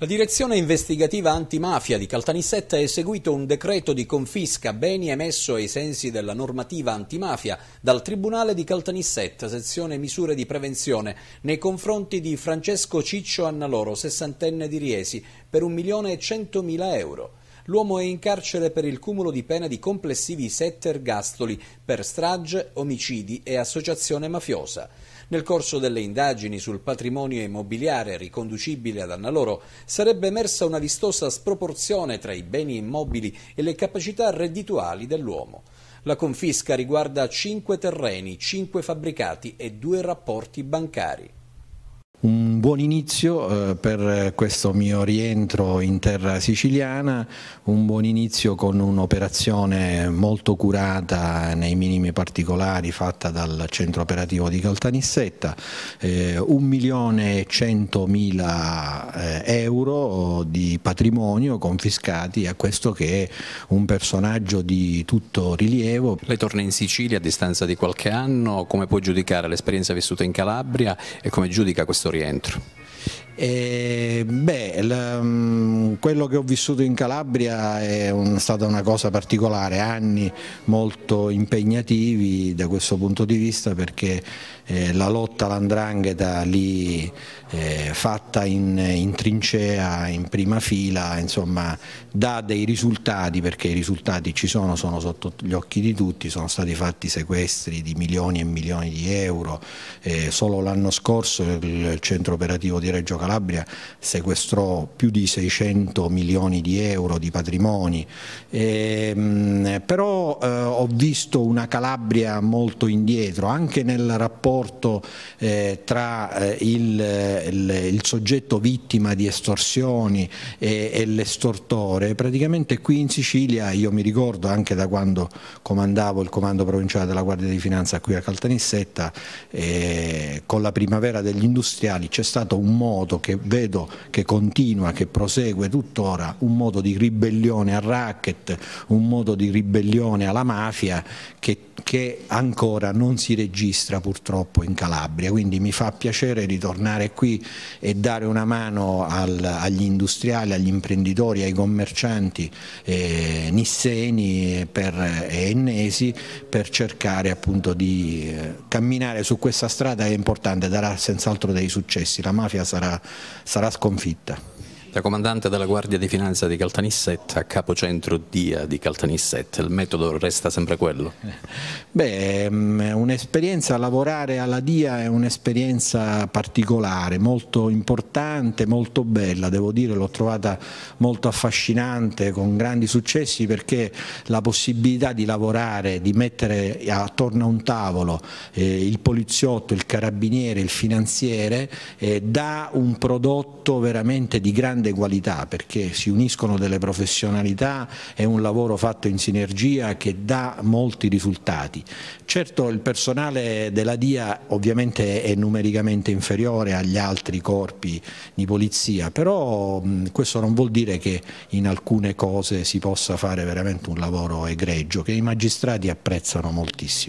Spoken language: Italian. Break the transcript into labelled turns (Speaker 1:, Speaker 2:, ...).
Speaker 1: La direzione investigativa antimafia di Caltanissetta ha eseguito un decreto di confisca beni emesso ai sensi della normativa antimafia dal Tribunale di Caltanissetta, sezione misure di prevenzione, nei confronti di Francesco Ciccio Annaloro, sessantenne di Riesi, per 1.100.000 euro. L'uomo è in carcere per il cumulo di pena di complessivi sette ergastoli per strage, omicidi e associazione mafiosa. Nel corso delle indagini sul patrimonio immobiliare riconducibile ad Anna Loro sarebbe emersa una vistosa sproporzione tra i beni immobili e le capacità reddituali dell'uomo. La confisca riguarda cinque terreni, cinque fabbricati e due rapporti bancari.
Speaker 2: Un buon inizio eh, per questo mio rientro in terra siciliana, un buon inizio con un'operazione molto curata nei minimi particolari fatta dal centro operativo di Caltanissetta, eh, 1.100.000 eh, euro di patrimonio confiscati a questo che è un personaggio di tutto rilievo.
Speaker 1: Lei torna in Sicilia a distanza di qualche anno, come può giudicare l'esperienza vissuta in Calabria e come giudica questo rientro.
Speaker 2: E, beh, l, mm, quello che ho vissuto in Calabria è un, stata una cosa particolare, anni molto impegnativi da questo punto di vista perché eh, la lotta all'andrangheta lì eh, fatta in, in, trincea, in prima fila, insomma dà dei risultati perché i risultati ci sono, sono sotto gli occhi di tutti, sono stati fatti sequestri di milioni e milioni di euro, eh, solo l'anno scorso il centro operativo di Reggio Calabria Calabria sequestrò più di 600 milioni di euro di patrimoni, e, ehm, però eh, ho visto una Calabria molto indietro anche nel rapporto eh, tra eh, il, il, il, soggetto vittima di estorsioni e, e l'estortore, praticamente qui in Sicilia io mi ricordo anche da quando comandavo il comando provinciale della Guardia di Finanza qui a Caltanissetta, eh, con la primavera degli industriali c'è stato un modo che vedo che continua, che prosegue tuttora un modo di ribellione al racket, un modo di ribellione alla mafia che che ancora non si registra purtroppo in Calabria, quindi mi fa piacere ritornare qui e dare una mano al, agli industriali, agli imprenditori, ai commercianti eh, nisseni e eh, ennesi per cercare appunto di eh, camminare su questa strada che è importante, darà senz'altro dei successi, la mafia sarà, sarà sconfitta.
Speaker 1: Da comandante della Guardia di Finanza di Caltanissetta a capocentro DIA di Caltanissetta, il metodo resta sempre quello?
Speaker 2: Beh, ehm, un'esperienza, lavorare alla DIA è un'esperienza particolare, molto importante, molto bella, devo dire l'ho trovata molto affascinante, con grandi successi perché la possibilità di lavorare, di mettere attorno a un tavolo eh, il poliziotto, il carabiniere, il finanziere, eh, dà un prodotto veramente di grande qualità perché si uniscono delle professionalità, è un lavoro fatto in sinergia che dà molti risultati. Certo il personale della DIA ovviamente è numericamente inferiore agli altri corpi di polizia, però questo non vuol dire che in alcune cose si possa fare veramente un lavoro egregio che i magistrati apprezzano moltissimo.